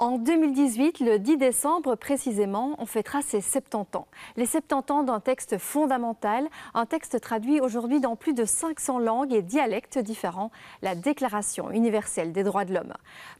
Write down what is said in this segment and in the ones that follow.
En 2018, le 10 décembre précisément, on fêtera ses 70 ans. Les 70 ans d'un texte fondamental, un texte traduit aujourd'hui dans plus de 500 langues et dialectes différents, la Déclaration universelle des droits de l'homme.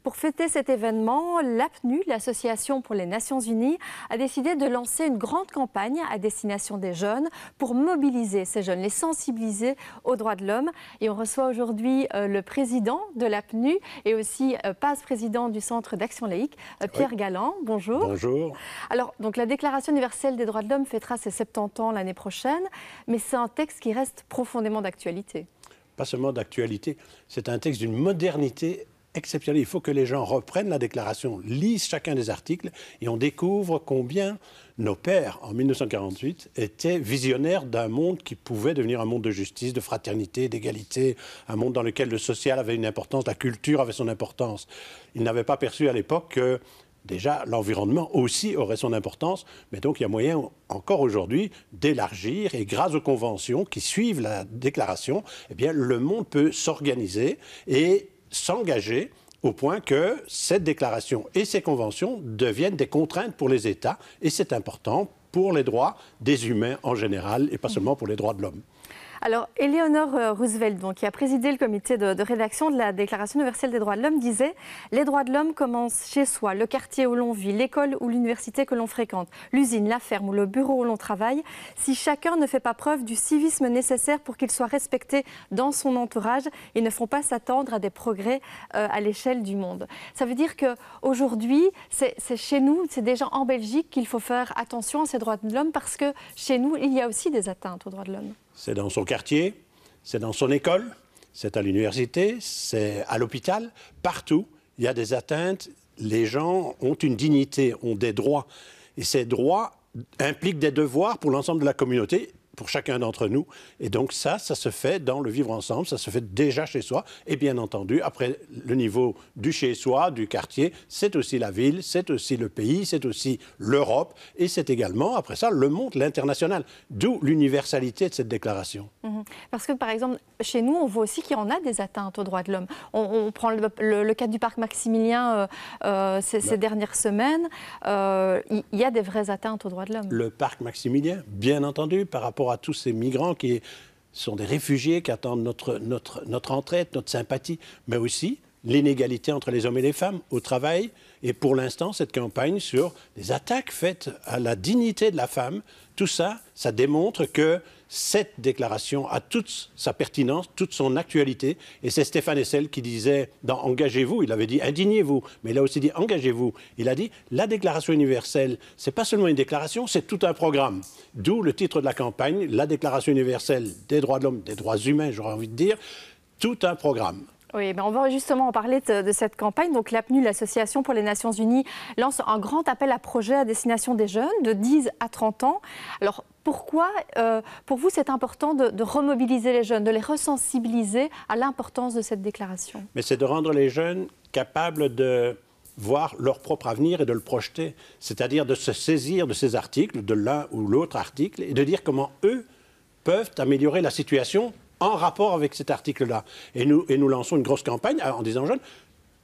Pour fêter cet événement, l'APNU, l'Association pour les Nations Unies, a décidé de lancer une grande campagne à destination des jeunes pour mobiliser ces jeunes, les sensibiliser aux droits de l'homme. Et on reçoit aujourd'hui euh, le président de l'APNU et aussi passe-président euh, du Centre d'action légale euh, Pierre Galland, bonjour. Bonjour. Alors, donc la Déclaration universelle des droits de l'homme fêtera ses 70 ans l'année prochaine, mais c'est un texte qui reste profondément d'actualité. Pas seulement d'actualité, c'est un texte d'une modernité exceptionnelle. Il faut que les gens reprennent la déclaration, lisent chacun des articles et on découvre combien nos pères, en 1948, étaient visionnaires d'un monde qui pouvait devenir un monde de justice, de fraternité, d'égalité, un monde dans lequel le social avait une importance, la culture avait son importance. Ils n'avaient pas perçu à l'époque que déjà l'environnement aussi aurait son importance, mais donc il y a moyen encore aujourd'hui d'élargir et grâce aux conventions qui suivent la déclaration, eh bien le monde peut s'organiser et s'engager au point que cette déclaration et ces conventions deviennent des contraintes pour les États, et c'est important pour les droits des humains en général, et pas mhm. seulement pour les droits de l'homme. Alors, Eleanor euh, Roosevelt, donc, qui a présidé le comité de, rédaction de la Déclaration universelle des droits de l'homme, disait Les droits de l'homme commencent chez soi, le quartier où l'on vit, l'école ou l'université que l'on fréquente, l'usine, la ferme ou le bureau où l'on travaille. Si chacun ne fait pas preuve du civisme nécessaire pour qu'il soit respecté dans son entourage, ils ne font pas s'attendre à des progrès euh, à l'échelle du monde. Ça veut dire qu'aujourd'hui, c'est chez nous, c'est déjà en Belgique qu'il faut faire attention à ces droits de l'homme parce que chez nous, il y a aussi des atteintes aux droits de l'homme. C'est dans son quartier, c'est dans son école, c'est à l'université, c'est à l'hôpital. Partout, il y a des atteintes. Les gens ont une dignité, ont des droits. Et ces droits impliquent des devoirs pour l'ensemble de la communauté pour chacun d'entre nous. Et donc ça, ça se fait dans le vivre ensemble, ça se fait déjà chez soi. Et bien entendu, après le niveau du chez soi, du quartier, c'est aussi la ville, c'est aussi le pays, c'est aussi l'Europe, et c'est également, après ça, le monde, l'international. D'où l'universalité de cette déclaration. Mhm. Parce que, par exemple, chez nous, on voit aussi qu'il y en a des atteintes aux droits de l'homme. On, prend le, cas du parc Maximilien euh, euh, ces, dernières semaines. Euh, il y a des vraies atteintes aux droits de l'homme. Le parc Maximilien, bien entendu, par rapport à tous ces migrants qui sont des réfugiés, qui attendent notre, notre, notre entraide, notre sympathie, mais aussi l'inégalité entre les hommes et les femmes au travail, et pour l'instant, cette campagne sur les attaques faites à la dignité de la femme, tout ça, ça démontre que cette déclaration a toute sa pertinence, toute son actualité. Et c'est Stéphane Hessel qui disait dans Engagez-vous, il avait dit Indignez-vous, mais il a aussi dit Engagez-vous. Il a dit La déclaration universelle, c'est pas seulement une déclaration, c'est tout un programme. D'où le titre de la campagne La déclaration universelle des droits de l'homme, des droits humains, j'aurais envie de dire, tout un programme. Oui, ben, on va justement en parler de, cette campagne. Donc l'APNU, l'Association pour les Nations Unies, lance un grand appel à projets à destination des jeunes de 10 à 30 ans. Alors pourquoi, euh, pour vous, c'est important de, de, remobiliser les jeunes, de les resensibiliser à l'importance de cette déclaration Mais c'est de rendre les jeunes capables de voir leur propre avenir et de le projeter, c'est-à-dire de se saisir de ces articles, de l'un ou l'autre article, et de dire comment eux peuvent améliorer la situation en rapport avec cet article-là. Et nous, et nous lançons une grosse campagne euh, en disant aux jeunes,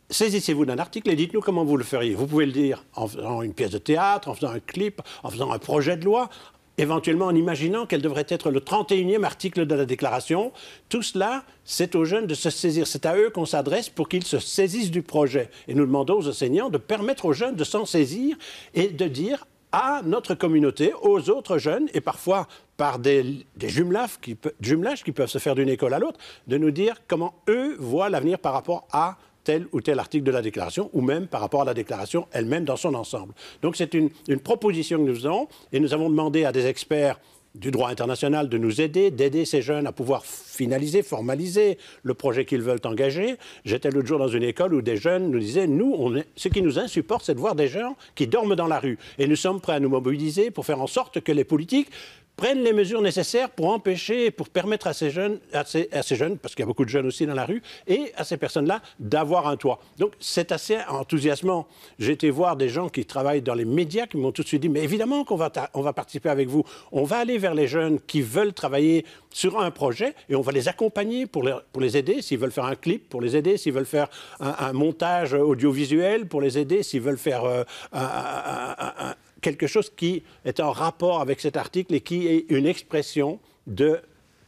saisissez-vous d'un article et dites-nous comment vous le feriez. Vous pouvez le dire en faisant une pièce de théâtre, en faisant un clip, en faisant un projet de loi, éventuellement en imaginant quel devrait être le 31e article de la déclaration. Tout cela, c'est aux jeunes de se saisir. C'est à eux qu'on s'adresse pour qu'ils se saisissent du projet. Et nous demandons aux enseignants de permettre aux jeunes de s'en saisir et de dire à notre communauté, aux autres jeunes, et parfois par des, jumelages, qui, qui peuvent se faire d'une école à l'autre, de nous dire comment eux voient l'avenir par rapport à tel ou tel article de la déclaration, ou même par rapport à la déclaration elle-même dans son ensemble. Donc c'est une, proposition que nous faisons, et nous avons demandé à des experts du droit international de nous aider, d'aider ces jeunes à pouvoir finaliser, formaliser le projet qu'ils veulent engager. J'étais l'autre jour dans une école où des jeunes nous disaient, nous, on ce qui nous insupporte, c'est de voir des gens qui dorment dans la rue. Et nous sommes prêts à nous mobiliser pour faire en sorte que les politiques prennent les mesures nécessaires pour empêcher, pour permettre à ces jeunes, à ces, jeunes parce qu'il y a beaucoup de jeunes aussi dans la rue, et à ces personnes-là d'avoir un toit. Donc c'est assez enthousiasmant. J'ai été voir des gens qui travaillent dans les médias qui m'ont tout de suite dit, mais évidemment qu'on va, on va participer avec vous. On va aller vers les jeunes qui veulent travailler sur un projet et on va les accompagner pour les, pour les aider, s'ils veulent faire un clip, pour les aider, s'ils veulent faire un, montage audiovisuel, pour les aider, s'ils veulent faire euh, un, quelque chose qui est en rapport avec cet article et qui est une expression de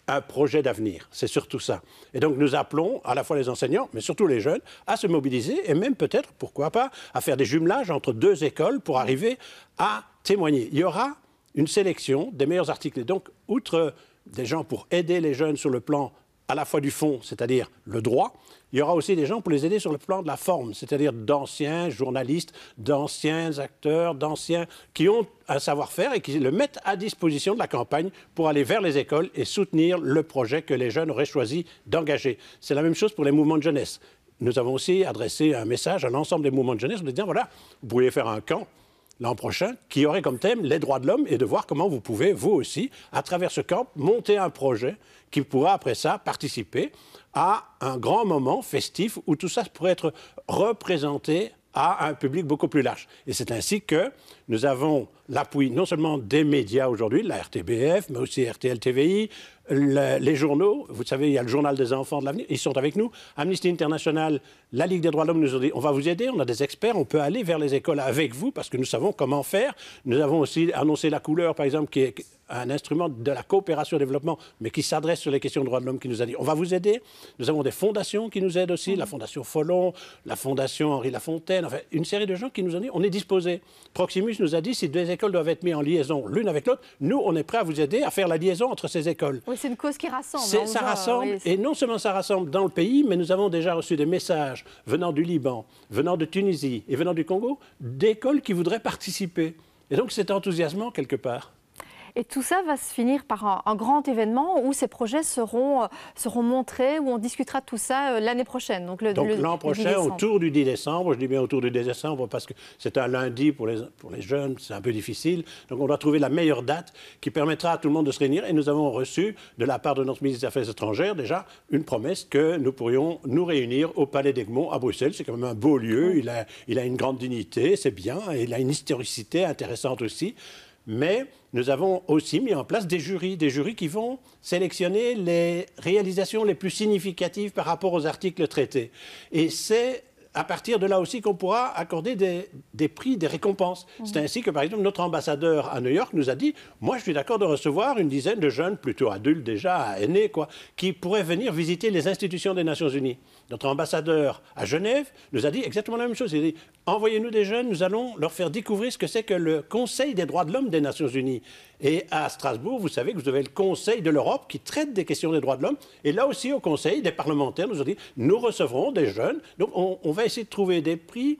un projet d'avenir. C'est surtout ça. Et donc nous appelons à la fois les enseignants, mais surtout les jeunes, à se mobiliser et même peut-être, pourquoi pas, à faire des jumelages entre deux écoles pour arriver à témoigner. Il y aura une sélection des meilleurs articles. Et donc, outre des gens pour aider les jeunes sur le plan à la fois du fond, c'est-à-dire le droit, il y aura aussi des gens pour les aider sur le plan de la forme, c'est-à-dire d'anciens journalistes, d'anciens acteurs, d'anciens qui ont un savoir-faire et qui le mettent à disposition de la campagne pour aller vers les écoles et soutenir le projet que les jeunes auraient choisi d'engager. C'est la même chose pour les mouvements de jeunesse. Nous avons aussi adressé un message à l'ensemble des mouvements de jeunesse en disant, voilà, vous pouvez faire un camp, l'an prochain, qui aurait comme thème les droits de l'homme et de voir comment vous pouvez, vous aussi, à travers ce camp, monter un projet qui pourra, après ça, participer à un grand moment festif où tout ça pourrait être représenté à un public beaucoup plus large. Et c'est ainsi que nous avons l'appui non seulement des médias aujourd'hui, la RTBF, mais aussi RTL TVI, les journaux, vous savez, il y a le journal des enfants de l'avenir, ils sont avec nous. Amnesty International, la Ligue des droits de l'homme nous ont dit on va vous aider, on a des experts, on peut aller vers les écoles avec vous parce que nous savons comment faire. Nous avons aussi annoncé la couleur, par exemple, qui est un instrument de la coopération développement, mais qui s'adresse sur les questions de droits de l'homme, qui nous a dit on va vous aider. Nous avons des fondations qui nous aident aussi, la Fondation Follon, la Fondation Henri Lafontaine, enfin, une série de gens qui nous ont dit on est disposés. Proximus nous a dit si deux écoles doivent être mises en liaison l'une avec l'autre, nous, on est prêts à vous aider à faire la liaison entre ces écoles c'est une cause qui rassemble. ça rassemble, et non seulement ça rassemble dans le pays, mais nous avons déjà reçu des messages venant du Liban, venant de Tunisie et venant du Congo, d'écoles qui voudraient participer. Et donc c'est enthousiasmant quelque part. Et tout ça va se finir par un, grand événement où ces projets seront, euh, seront montrés, où on discutera tout ça euh, l'année prochaine. Donc, l'an prochain, autour du 10 décembre, je dis bien autour du 10 décembre parce que c'est un lundi pour les, pour les jeunes, c'est un peu difficile. Donc on doit trouver la meilleure date qui permettra à tout le monde de se réunir. Et nous avons reçu de la part de notre ministre des Affaires étrangères déjà une promesse que nous pourrions nous réunir au Palais d'Egmont à Bruxelles. C'est quand même un beau lieu, il a, il a une grande dignité, c'est bien, il a une historicité intéressante aussi mais nous avons aussi mis en place des jurys, des jurys qui vont sélectionner les réalisations les plus significatives par rapport aux articles traités. Et c'est à partir de là aussi qu'on pourra accorder des, prix, des récompenses. C'est ainsi que, par exemple, notre ambassadeur à New York nous a dit Moi, je suis d'accord de recevoir une dizaine de jeunes, plutôt adultes déjà, aînés, e, quoi, qui pourraient venir visiter les institutions des Nations Unies. Notre ambassadeur à Genève nous a dit exactement la même chose. Il Envoyez-nous des jeunes, nous allons leur faire découvrir ce que c'est que le Conseil des droits de l'homme des Nations Unies. Et à Strasbourg, vous savez que vous avez le Conseil de l'Europe qui traite des questions des droits de l'homme. Et là aussi, au Conseil, des parlementaires nous ont dit, nous recevrons des jeunes. Donc on, va essayer de trouver des prix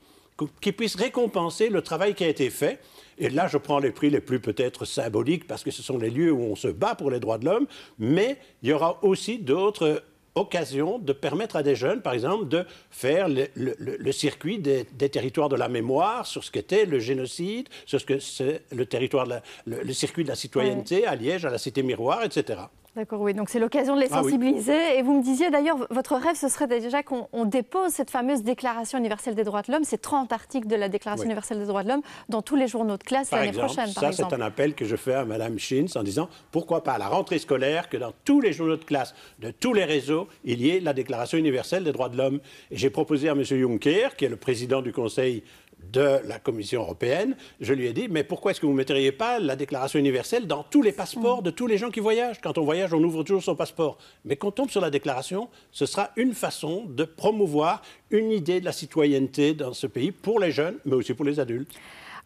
qui puissent récompenser le travail qui a été fait. Et là, je prends les prix les plus peut-être symboliques parce que ce sont les lieux où on se bat pour les droits de l'homme, mais il y aura aussi d'autres occasion de permettre à des jeunes, par exemple, de faire le, circuit des, territoires de la mémoire sur ce qu'était le génocide, sur ce que c'est le territoire, le, circuit de la citoyenneté à Liège, à la Cité Miroir, etc. D'accord, oui. Donc c'est l'occasion de les ah sensibiliser. Et vous me disiez d'ailleurs, votre rêve, ce serait déjà qu'on dépose cette fameuse Déclaration universelle des droits de l'homme, ces 30 articles de la Déclaration universelle des droits de l'homme, dans tous les journaux de classe l'année prochaine. Par ça, c'est un appel que je fais à Mme Schintz en disant pourquoi pas à la rentrée scolaire que dans tous les journaux de classe de tous les réseaux, il y ait la Déclaration universelle des droits de l'homme. Et j'ai proposé à M. Juncker, qui est le président du Conseil de la Commission européenne, je lui ai dit, mais pourquoi est-ce que vous ne mettriez pas la Déclaration universelle dans tous les passeports de tous les gens qui voyagent Quand on voyage, on ouvre toujours son passeport. Mais qu'on tombe sur la Déclaration, ce sera une façon de promouvoir une idée de la citoyenneté dans ce pays pour les jeunes, mais aussi pour les adultes.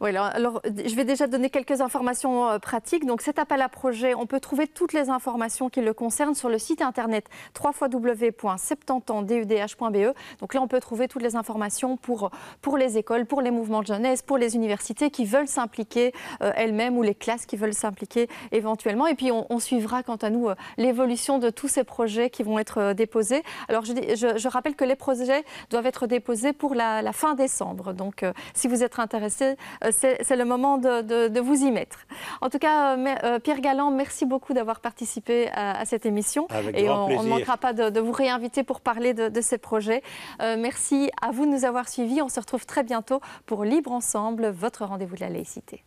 Oui, alors, je vais déjà donner quelques informations euh, pratiques. Donc cet appel à projet, on peut trouver toutes les informations qui le concernent sur le site internet www.septantansdudh.be. Donc là, on peut trouver toutes les informations pour, pour les écoles, pour les mouvements de jeunesse, pour les universités qui veulent s'impliquer euh, elles-mêmes ou les classes qui veulent s'impliquer éventuellement. Et puis on, suivra quant à nous euh, l'évolution de tous ces projets qui vont être déposés. Alors je, je, rappelle que les projets doivent être déposés pour la, la fin décembre. Donc si vous êtes intéressé, c'est le moment de, vous y mettre. En tout cas, euh, euh, Pierre Galland, merci beaucoup d'avoir participé à, cette émission. Avec et on, ne manquera pas de, vous réinviter pour parler de, ces projets. Euh, merci à vous de nous avoir suivis. On se retrouve très bientôt pour Libre Ensemble, votre rendez-vous de la laïcité.